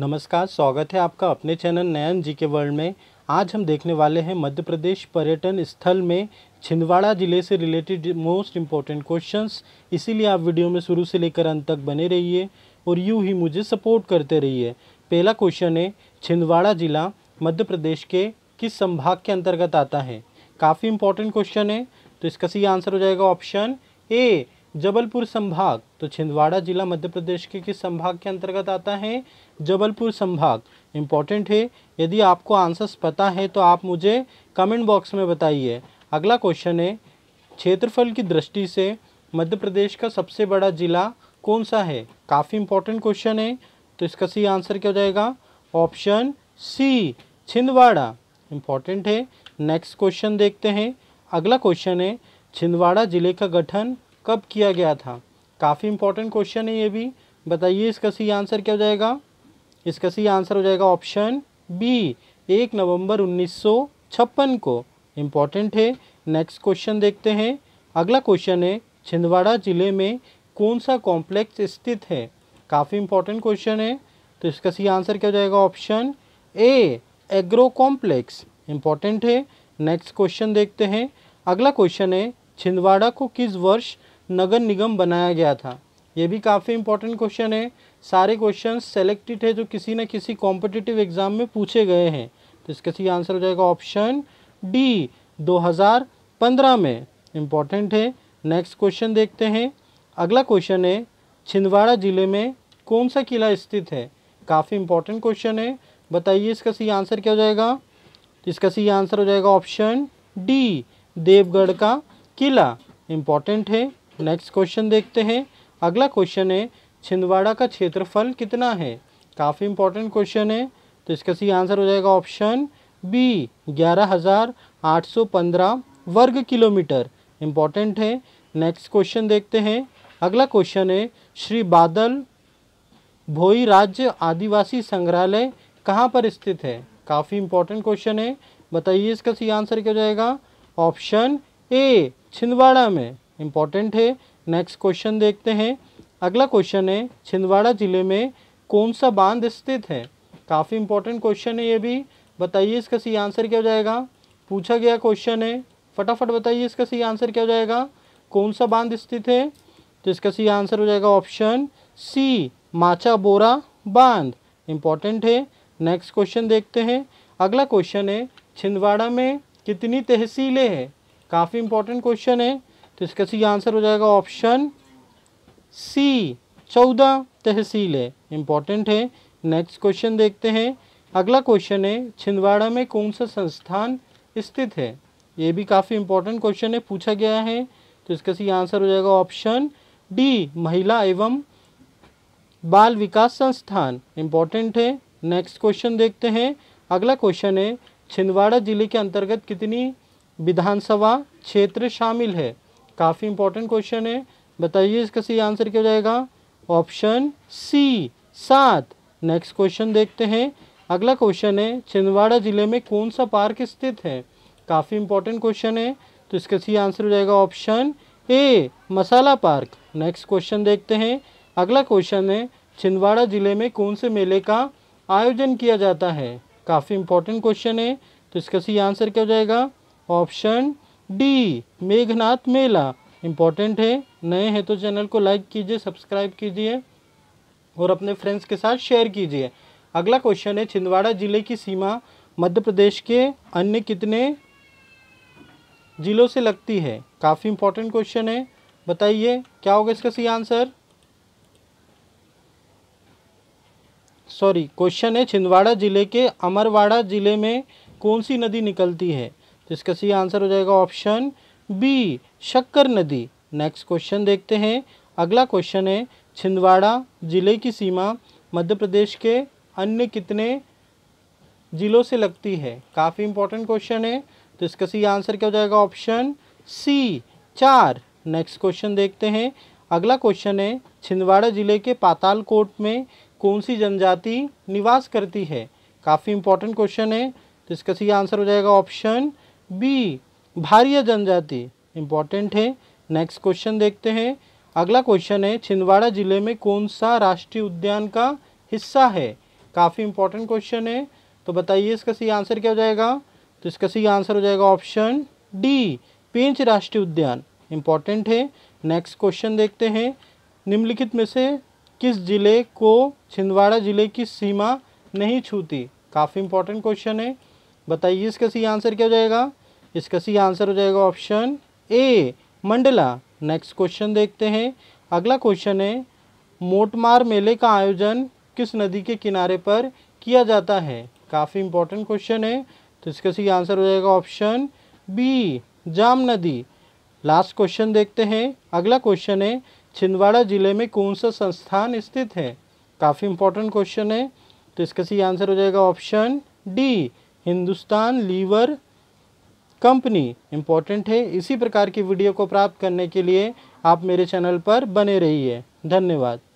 नमस्कार स्वागत है आपका अपने चैनल नयन जी के वर्ल्ड में आज हम देखने वाले हैं मध्य प्रदेश पर्यटन स्थल में छिंदवाड़ा ज़िले से रिलेटेड मोस्ट इम्पॉर्टेंट क्वेश्चंस इसीलिए आप वीडियो में शुरू से लेकर अंत तक बने रहिए और यूँ ही मुझे सपोर्ट करते रहिए पहला क्वेश्चन है छिंदवाड़ा ज़िला मध्य प्रदेश के किस संभाग के अंतर्गत आता है काफ़ी इंपॉर्टेंट क्वेश्चन है तो इसका सही आंसर हो जाएगा ऑप्शन ए जबलपुर संभाग तो छिंदवाड़ा जिला मध्य प्रदेश के किस संभाग के अंतर्गत आता है जबलपुर संभाग इम्पॉर्टेंट है यदि आपको आंसर्स पता है तो आप मुझे कमेंट बॉक्स में बताइए अगला क्वेश्चन है क्षेत्रफल की दृष्टि से मध्य प्रदेश का सबसे बड़ा जिला कौन सा है काफ़ी इंपॉर्टेंट क्वेश्चन है तो इसका सी आंसर क्या हो जाएगा ऑप्शन सी छिंदवाड़ा इम्पॉर्टेंट है नेक्स्ट क्वेश्चन देखते हैं अगला क्वेश्चन है छिंदवाड़ा जिले का गठन कब किया गया था काफ़ी इंपॉर्टेंट क्वेश्चन है ये भी बताइए इसका सही आंसर क्या हो जाएगा इसका सही आंसर हो जाएगा ऑप्शन बी एक नवंबर उन्नीस को इम्पॉर्टेंट है नेक्स्ट क्वेश्चन देखते हैं अगला क्वेश्चन है छिंदवाड़ा ज़िले में कौन सा कॉम्प्लेक्स स्थित है काफ़ी इंपॉर्टेंट क्वेश्चन है तो इसका सही आंसर क्या हो जाएगा option A agro complex important है नेक्स्ट क्वेश्चन देखते हैं अगला क्वेश्चन है छिंदवाड़ा को किस वर्ष नगर निगम बनाया गया था ये भी काफ़ी इंपॉर्टेंट क्वेश्चन है सारे क्वेश्चन सेलेक्टेड है जो किसी न किसी कॉम्पिटिटिव एग्ज़ाम में पूछे गए हैं तो इसका सही आंसर हो जाएगा ऑप्शन डी 2015 में इम्पॉर्टेंट है नेक्स्ट क्वेश्चन देखते हैं अगला क्वेश्चन है छिंदवाड़ा ज़िले में कौन सा किला स्थित है काफ़ी इंपॉर्टेंट क्वेश्चन है बताइए इसका सही आंसर क्या हो जाएगा तो इसका सही आंसर हो जाएगा ऑप्शन डी देवगढ़ का किला इम्पॉर्टेंट है नेक्स्ट क्वेश्चन देखते हैं अगला क्वेश्चन है छिंदवाड़ा का क्षेत्रफल कितना है काफ़ी इंपॉर्टेंट क्वेश्चन है तो इसका सही आंसर हो जाएगा ऑप्शन बी ग्यारह हज़ार आठ सौ पंद्रह वर्ग किलोमीटर इम्पॉर्टेंट है नेक्स्ट क्वेश्चन देखते हैं अगला क्वेश्चन है श्री बादल भोई राज्य आदिवासी संग्रहालय कहाँ पर स्थित है काफ़ी इंपॉर्टेंट क्वेश्चन है बताइए इसका सही आंसर क्या हो जाएगा ऑप्शन ए छिंदवाड़ा में इम्पॉर्टेंट है नेक्स्ट क्वेश्चन देखते हैं अगला क्वेश्चन है छिंदवाड़ा जिले में कौन सा बांध स्थित है काफ़ी इंपॉर्टेंट क्वेश्चन है ये भी बताइए इसका सही आंसर क्या हो जाएगा पूछा गया क्वेश्चन है फटाफट बताइए इसका सही आंसर क्या हो जाएगा कौन सा बांध स्थित है तो इसका सही आंसर हो जाएगा ऑप्शन सी माचा बोरा बांध इम्पॉर्टेंट है नेक्स्ट क्वेश्चन देखते हैं अगला क्वेश्चन है छिंदवाड़ा में कितनी तहसीलें हैं काफ़ी इंपॉर्टेंट क्वेश्चन है तो इसका सी आंसर हो जाएगा ऑप्शन सी चौदह तहसील है इम्पॉर्टेंट है नेक्स्ट क्वेश्चन देखते हैं अगला क्वेश्चन है छिंदवाड़ा में कौन सा संस्थान स्थित है ये भी काफ़ी इम्पोर्टेंट क्वेश्चन है पूछा गया है तो इसका सही आंसर हो जाएगा ऑप्शन डी महिला एवं बाल विकास संस्थान इम्पॉर्टेंट है नेक्स्ट क्वेश्चन देखते हैं अगला क्वेश्चन है छिंदवाड़ा जिले के अंतर्गत कितनी विधानसभा क्षेत्र शामिल है काफ़ी इंपॉर्टेंट क्वेश्चन है बताइए इसका सही आंसर क्या हो जाएगा ऑप्शन सी सात नेक्स्ट क्वेश्चन देखते हैं अगला क्वेश्चन है छिंदवाड़ा ज़िले में कौन सा पार्क स्थित है काफ़ी इंपॉर्टेंट क्वेश्चन है तो इसका सही आंसर हो जाएगा option A masala park next question देखते हैं अगला क्वेश्चन है छिंदवाड़ा ज़िले में कौन से मेले का आयोजन किया जाता है काफ़ी इंपॉर्टेंट क्वेश्चन है तो इसका सही आंसर क्या हो जाएगा option D Meghnath mela important है नए हैं तो चैनल को लाइक कीजिए सब्सक्राइब कीजिए और अपने फ्रेंड्स के साथ शेयर कीजिए अगला क्वेश्चन है छिंदवाड़ा जिले की सीमा मध्य प्रदेश के अन्य कितने जिलों से लगती है काफ़ी इंपॉर्टेंट क्वेश्चन है बताइए क्या होगा इसका सही आंसर सॉरी क्वेश्चन है छिंदवाड़ा जिले के अमरवाड़ा जिले में कौन सी नदी निकलती है तो इसका सही आंसर हो जाएगा ऑप्शन बी शक्कर नदी नेक्स्ट क्वेश्चन देखते हैं अगला क्वेश्चन है छिंदवाड़ा जिले की सीमा मध्य प्रदेश के अन्य कितने जिलों से लगती है काफ़ी इंपॉर्टेंट क्वेश्चन है तो इसका सही आंसर क्या हो जाएगा ऑप्शन सी चार नेक्स्ट क्वेश्चन देखते हैं अगला क्वेश्चन है छिंदवाड़ा जिले के पातालकोट में कौन सी जनजाति निवास करती है काफ़ी इंपॉर्टेंट क्वेश्चन है तो इसका सही आंसर हो जाएगा ऑप्शन बी भारिया जनजाति इम्पॉर्टेंट है नेक्स्ट क्वेश्चन देखते हैं अगला क्वेश्चन है छिंदवाड़ा जिले में कौन सा राष्ट्रीय उद्यान का हिस्सा है काफ़ी इंपॉर्टेंट क्वेश्चन है तो बताइए इसका सही आंसर क्या हो जाएगा तो इसका सही आंसर हो जाएगा ऑप्शन डी पेंच राष्ट्रीय उद्यान इम्पॉर्टेंट है नेक्स्ट क्वेश्चन देखते हैं निम्नलिखित में से किस जिले को छिंदवाड़ा जिले की सीमा नहीं छूती काफ़ी इंपॉर्टेंट क्वेश्चन है बताइए इसका सही आंसर क्या हो जाएगा इसका सी आंसर हो जाएगा option A Mandla next question देखते हैं अगला क्वेश्चन है मोटमार मेले का आयोजन किस नदी के किनारे पर किया जाता है काफ़ी इंपॉर्टेंट क्वेश्चन है तो इसका सही आंसर हो जाएगा ऑप्शन बी जाम नदी लास्ट क्वेश्चन देखते हैं अगला क्वेश्चन है छिंदवाड़ा जिले में कौन सा संस्थान स्थित है काफ़ी इंपॉर्टेंट क्वेश्चन है तो इसका सही आंसर हो जाएगा option D Hindustan lever company important है इसी प्रकार की वीडियो को प्राप्त करने के लिए आप मेरे चैनल पर बने रहिए धन्यवाद